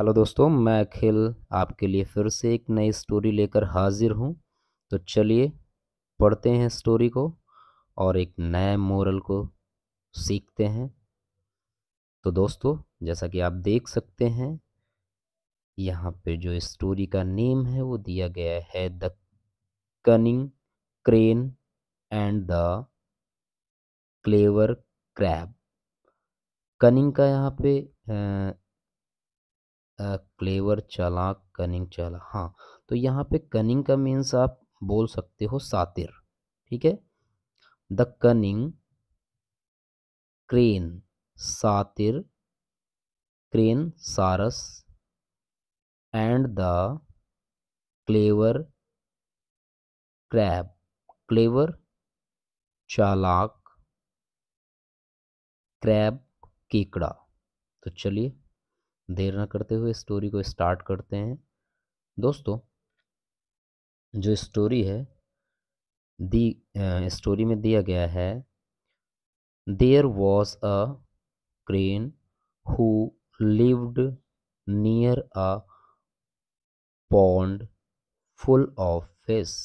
Hello दोस्तों मैं अखिल आपके लिए फिर से एक नई स्टोरी लेकर हाजिर हूँ तो चलिए पढ़ते हैं स्टोरी को और एक नए मोरल को सीखते हैं तो दोस्तों जैसा कि आप देख सकते हैं यहाँ पे जो स्टोरी का नेम है वो दिया गया है the cunning crane and the clever crab cunning का यहाँ पे क्लेवर चालाक कनिंग चालाक हाँ तो यहाँ पे कनिंग का मीन्स आप बोल सकते हो सातिर ठीक है द कनिंग क्रेन सातिर क्रेन सारस and the clever crab clever चालाक क्रैब केकड़ा तो चलिए देर ना करते हुए स्टोरी को स्टार्ट करते हैं दोस्तों जो स्टोरी है दी स्टोरी में दिया गया है there was a crane who lived near a pond full of fish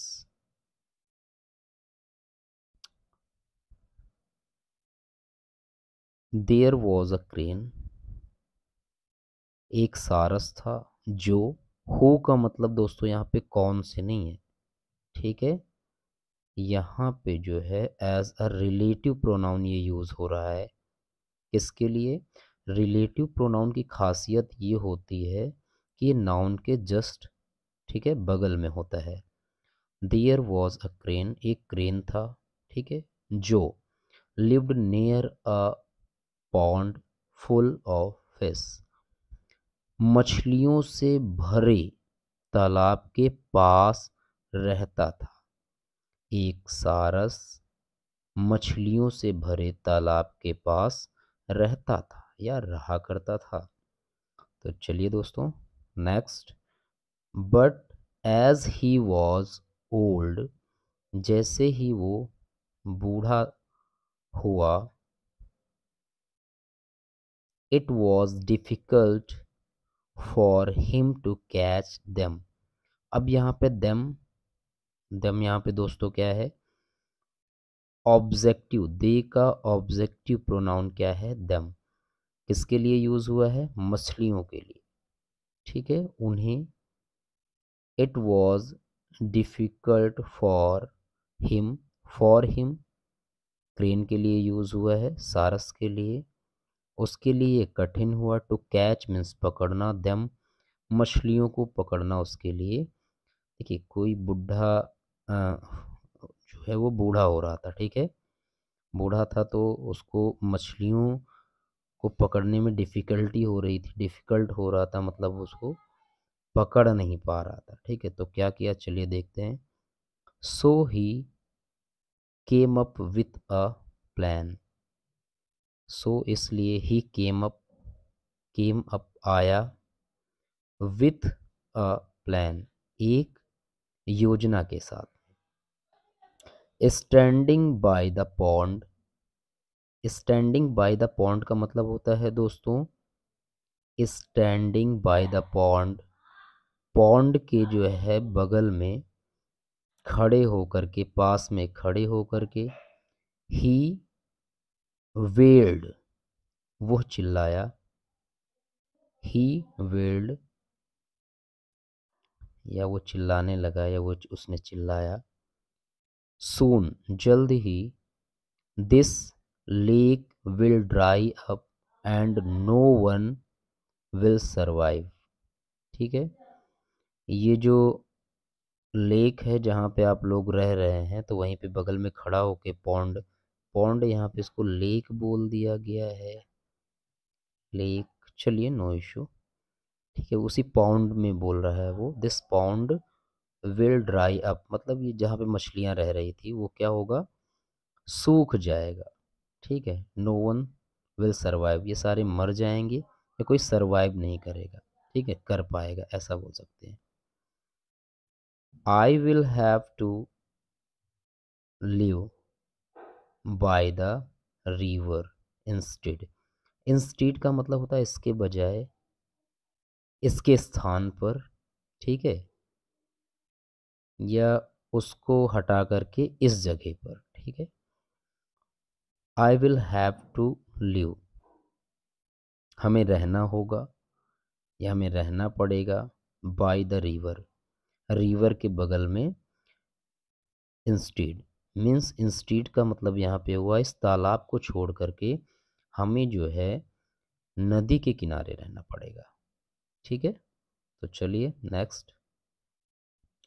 there was a crane एक सारस था जो हु का मतलब दोस्तों यहाँ पे कौन से नहीं है ठीक है यहाँ पे जो है एज अ रिलेटिव प्रोनाउन ये यूज़ हो रहा है इसके लिए रिलेटिव प्रोनाउन की खासियत ये होती है कि नाउन के जस्ट ठीक है बगल में होता है दियर वॉज अ क्रेन एक क्रेन था ठीक है जो lived near a pond full of fish मछलियों से भरे तालाब के पास रहता था एक सारस मछलियों से भरे तालाब के पास रहता था या रहा करता था तो चलिए दोस्तों next but as he was old जैसे ही वो बूढ़ा हुआ it was difficult for him to catch them अब यहाँ पे देम देम यहाँ पे दोस्तों क्या है ऑब्जेक्टिव दे का ऑब्जेक्टिव प्रोनाउन क्या है दम किसके लिए यूज़ हुआ है मछलियों के लिए ठीक है उन्हें it was difficult for him for him crane के लिए यूज़ हुआ है सारस के लिए उसके लिए कठिन हुआ टू कैच मीन्स पकड़ना दम मछलियों को पकड़ना उसके लिए देखिए कोई बुढ़ा जो है वो बूढ़ा हो रहा था ठीक है बूढ़ा था तो उसको मछलियों को पकड़ने में डिफ़िकल्टी हो रही थी डिफ़िकल्ट हो रहा था मतलब उसको पकड़ नहीं पा रहा था ठीक है तो क्या किया चलिए देखते हैं so he came up with a plan so so, इसलिए he came up came up आया विथ अ प्लान एक योजना के साथ standing by the pond standing by the pond का मतलब होता है दोस्तों standing by the pond pond के जो है बगल में खड़े होकर के पास में खड़े होकर के ही वेल्ड वह चिल्लाया ही वेल्ड या वो चिल्लाने लगा या वो उसने चिल्लाया सोन जल्द ही this lake will dry up and no one will survive ठीक है ये जो लेक है जहाँ पे आप लोग रह रहे हैं तो वहीं पे बगल में खड़ा होके पौंड पॉन्ड यहाँ पे इसको लेक बोल दिया गया है लेक चलिए नो इशू ठीक है उसी पाउंड में बोल रहा है वो this pound will dry up मतलब ये जहाँ पे मछलियाँ रह रही थी वो क्या होगा सूख जाएगा ठीक है नो वन विल सर्वाइव ये सारे मर जाएंगे या कोई सर्वाइव नहीं करेगा ठीक है कर पाएगा ऐसा बोल सकते हैं I will have to live by the river instead instead का मतलब होता है इसके बजाय इसके स्थान पर ठीक है या उसको हटा करके इस जगह पर ठीक है I will have to live हमें रहना होगा या हमें रहना पड़ेगा बाय द रिवर रिवर के बगल में इंस्टीड मीन्स इंस्टीट का मतलब यहाँ पे हुआ इस तालाब को छोड़ करके हमें जो है नदी के किनारे रहना पड़ेगा ठीक है तो चलिए next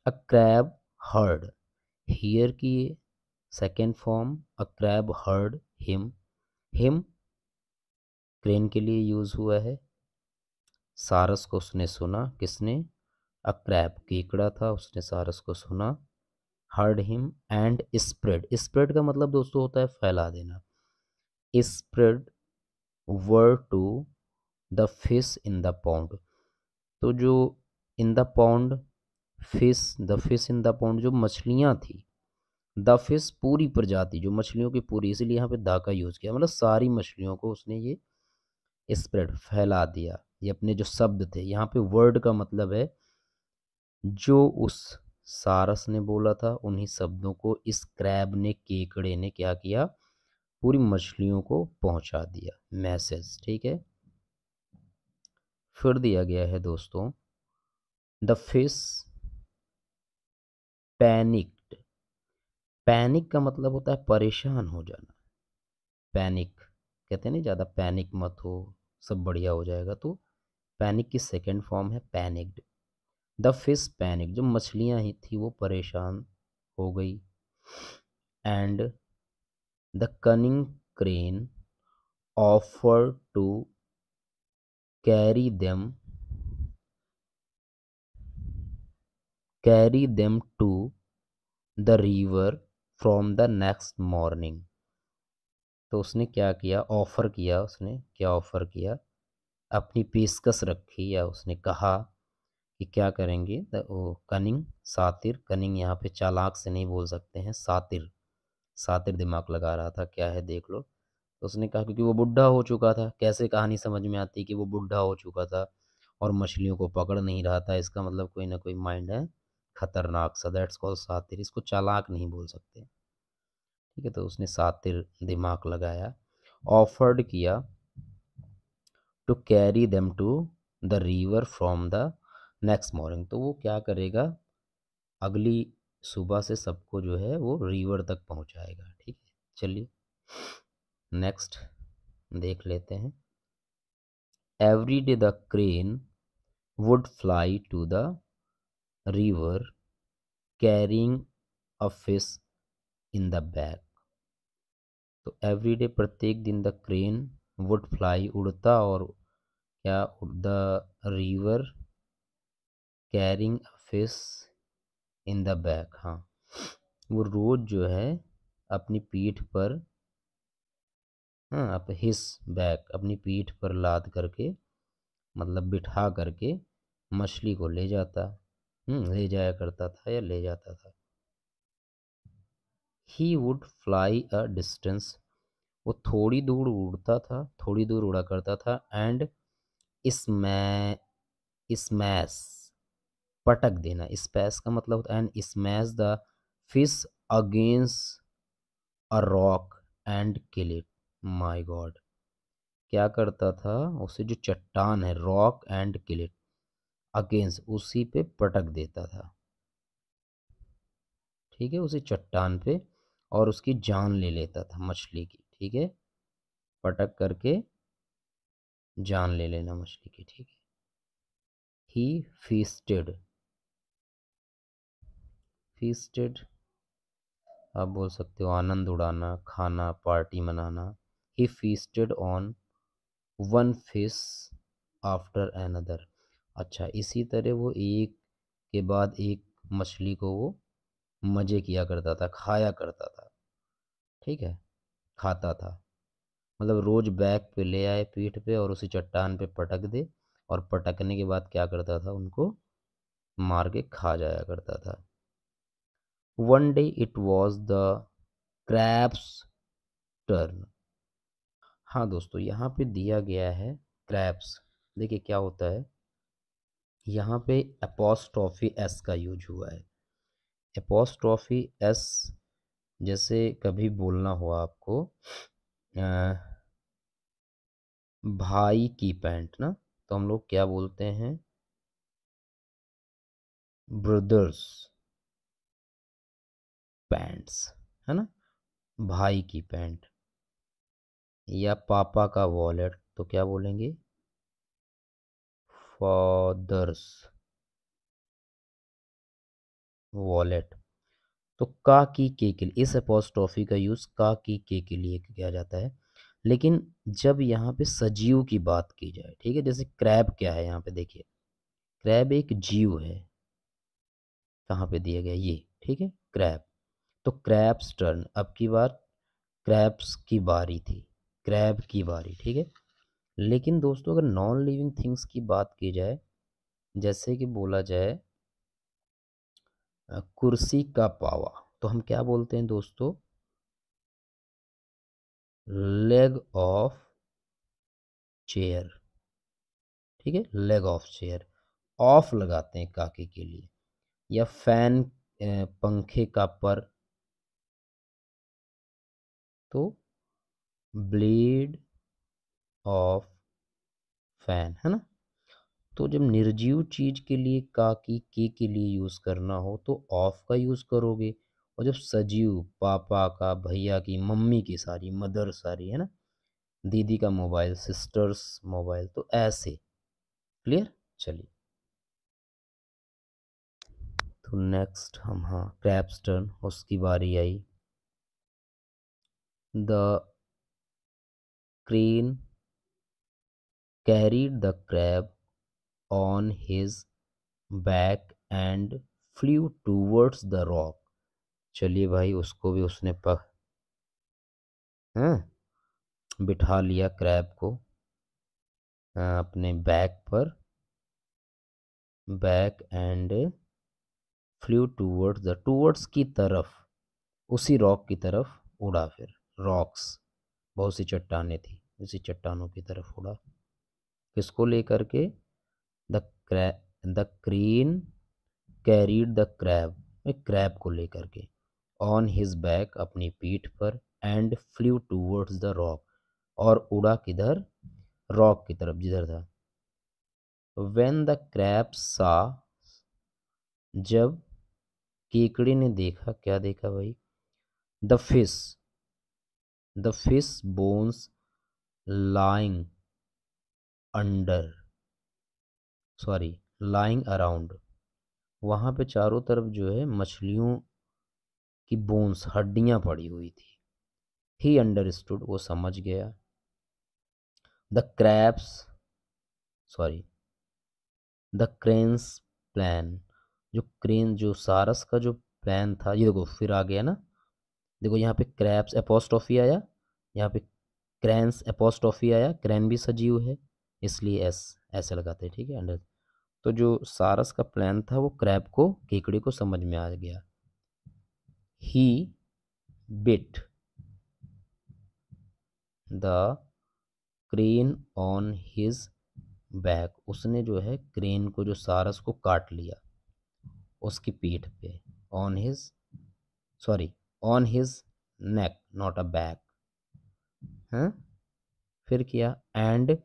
a crab heard here की second form a crab heard him him crane के लिए यूज हुआ है सारस को उसने सुना किसने अ क्रैब केकड़ा था उसने सारस को सुना heard him and spread spread का मतलब दोस्तों होता है फैला देना spread word to the fish in the pound तो जो in the pound fish the fish in the pound जो मछलियाँ थी द फिश पूरी प्रजाति जो मछलियों की पूरी इसीलिए यहाँ पे दा का यूज़ किया मतलब सारी मछलियों को उसने ये स्प्रेड फैला दिया ये अपने जो शब्द थे यहाँ पे वर्ड का मतलब है जो उस सारस ने बोला था उन्हीं शब्दों को इस क्रैब ने केकड़े ने क्या किया पूरी मछलियों को पहुंचा दिया मैसेज ठीक है फिर दिया गया है दोस्तों द फिश पैनिक्ड पैनिक का मतलब होता है परेशान हो जाना पैनिक कहते हैं ना ज़्यादा पैनिक मत हो सब बढ़िया हो जाएगा तो पैनिक की सेकेंड फॉर्म है पैनिक्ड द फिश पैनिक जो मछलियाँ ही थी वो परेशान हो गई and the cunning crane offer to carry them carry them to the river from the next morning तो उसने क्या किया ऑफ़र किया उसने क्या ऑफ़र किया अपनी पेशकश रखी या उसने कहा कि क्या करेंगे कनिंग सातिर कनिंग यहाँ पे चालाक से नहीं बोल सकते हैं सातिर सातिर दिमाग लगा रहा था क्या है देख लो तो उसने कहा क्योंकि वो बुढ़ा हो चुका था कैसे कहानी समझ में आती कि वो बुढ़ा हो चुका था और मछलियों को पकड़ नहीं रहा था इसका मतलब कोई ना कोई माइंड है खतरनाक सा दैट्स कॉल सातिर इसको चालाक नहीं बोल सकते ठीक है तो उसने सातिर दिमाग लगाया ऑफर्ड किया to carry them to the river from the next morning तो वो क्या करेगा अगली सुबह से सबको जो है वो रिवर तक पहुंचाएगा ठीक है चलिए नेक्स्ट देख लेते हैं every day the crane would fly to the river carrying a fish in the bag तो एवरी डे प्रत्येक दिन द क्रेन वुड फ्लाई उड़ता और क्या the river carrying fish in the back हाँ वो रोज़ जो है अपनी पीठ पर हाँ अप हिस बैक अपनी पीठ पर लाद करके मतलब बिठा करके मछली को ले जाता हम्म, ले जाया करता था या ले जाता था he would fly a distance वो थोड़ी दूर उड़ता था थोड़ी दूर उड़ा करता था एंड इस मैस पटक देना स्पैस का मतलब होता है and smash the fish against a rock and kill it my god क्या करता था उसे जो चट्टान है rock and kill it against उसी पे पटक देता था ठीक है उसी चट्टान पे और उसकी जान ले लेता था मछली की ठीक है पटक करके जान ले लेना मछली की ठीक है ही फीस्टेड फीसटेड आप बोल सकते हो आनंद उड़ाना खाना पार्टी मनाना he feasted on one fish after another अच्छा इसी तरह वो एक के बाद एक मछली को वो मज़े किया करता था खाया करता था ठीक है खाता था मतलब रोज़ बैग पे ले आए पीठ पे और उसी चट्टान पे पटक दे और पटकने के बाद क्या करता था उनको मार के खा जाया करता था one day it was the crab's turn हाँ दोस्तों यहाँ पे दिया गया है क्रैप्स देखिए क्या होता है यहाँ पे अपोस्ट्रॉफी एस का यूज हुआ है अपोस्ट्रॉफी एस जैसे कभी बोलना हो आपको आ, भाई की पैंट ना तो हम लोग क्या बोलते हैं ब्रदर्स पैंट्स है ना भाई की पैंट या पापा का वॉलेट तो क्या बोलेंगे फादर्स वॉलेट तो का की के के लिए इस अपोस्ट्रॉफी का यूज़ का की के के लिए किया जाता है लेकिन जब यहाँ पे सजीव की बात की जाए ठीक है जैसे क्रैब क्या है यहाँ पे देखिए क्रैब एक जीव है कहाँ पे दिया गया ये ठीक है क्रैब तो क्रैप्स टर्न अब की बार क्रैप्स की बारी थी क्रैब की बारी ठीक है लेकिन दोस्तों अगर नॉन लिविंग थिंग्स की बात की जाए जैसे कि बोला जाए कुर्सी का पावा तो हम क्या बोलते हैं दोस्तों लेग ऑफ चेयर ठीक है लेग ऑफ चेयर ऑफ लगाते हैं काके के लिए या फैन पंखे का पर तो ब्लेड ऑफ फैन है ना तो जब निर्जीव चीज के लिए का की के के लिए यूज करना हो तो ऑफ का यूज करोगे और जब सजीव पापा का भैया की मम्मी की सारी मदर सारी है ना दीदी का मोबाइल सिस्टर्स मोबाइल तो ऐसे क्लियर चलिए तो नेक्स्ट हम हाँ क्रैपस्टर्न उसकी बारी आई The crane carried the crab on his back and flew towards the rock. चलिए भाई उसको भी उसने पक हाँ, बिठा लिया क्रैब को हाँ, अपने बैक पर back and flew towards the towards की तरफ उसी रॉक की तरफ उड़ा फिर रॉक्स बहुत सी चट्टानें थी उसी चट्टानों की तरफ उड़ा किसको लेकर के the crab the crane carried the crab crab को लेकर के ऑन हिज बैक अपनी पीठ पर and flew towards the rock और उड़ा किधर रॉक की तरफ जिधर था वेन द क्रैप सा जब केकड़े ने देखा क्या देखा भाई the fish the fish bones lying under sorry lying around वहाँ पे चारों तरफ जो है मछलियों की बोन्स हड्डियाँ पड़ी हुई थी ही अंडरस्टूड वो समझ गया the crabs sorry the crane's plan जो क्रेन जो सारस का जो प्लान था ये देखो फिर आ गया ना देखो यहाँ पे क्रैप्स अपोस्टॉफी आया यहाँ पे क्रैंस एपोस्टॉफी आया क्रैन भी सजीव है इसलिए एस ऐसे लगाते हैं ठीक है अंडर तो जो सारस का प्लान था वो क्रैप को केकड़ी को समझ में आ गया he bit the crane on his back उसने जो है क्रेन को जो सारस को काट लिया उसकी पीठ पे on his sorry on his neck not a back हैं फिर किया and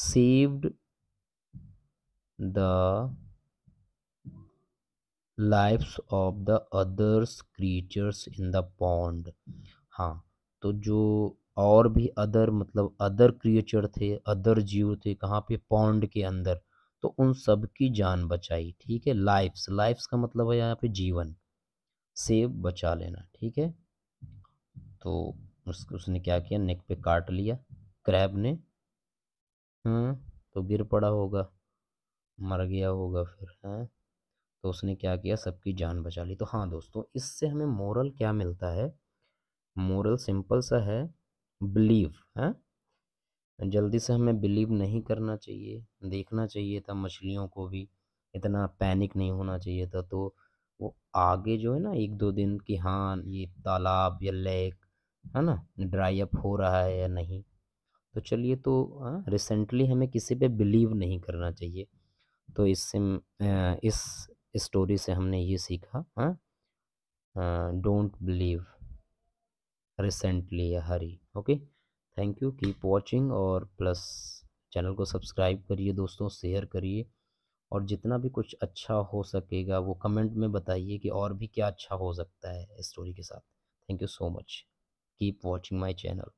saved the lifes of the others creatures in the pond हाँ तो जो और भी अदर मतलब अदर क्रिएचर थे अदर जीव थे कहाँ पे पॉन्ड के अंदर तो उन सब की जान बचाई ठीक है लाइफ्स लाइफ्स का मतलब है यहाँ पे जीवन सेब बचा लेना ठीक है तो उस, उसने क्या किया नेक पे काट लिया क्रैब ने हाँ तो गिर पड़ा होगा मर गया होगा फिर हाँ तो उसने क्या किया सबकी जान बचा ली तो हाँ दोस्तों इससे हमें मोरल क्या मिलता है मोरल सिंपल सा है बिलीव है जल्दी से हमें बिलीव नहीं करना चाहिए देखना चाहिए था मछलियों को भी इतना पैनिक नहीं होना चाहिए था तो वो आगे जो है ना एक दो दिन की हाँ ये तालाब या लेक है ना ड्राई अप हो रहा है या नहीं तो चलिए तो रिसेंटली हाँ, हमें किसी पे बिलीव नहीं करना चाहिए तो इससे इस स्टोरी से हमने ये सीखा हाँ don't believe recently hurry okay thank you keep watching और प्लस चैनल को सब्सक्राइब करिए दोस्तों शेयर करिए और जितना भी कुछ अच्छा हो सकेगा वो कमेंट में बताइए कि और भी क्या अच्छा हो सकता है इस स्टोरी के साथ thank you so much keep watching my channel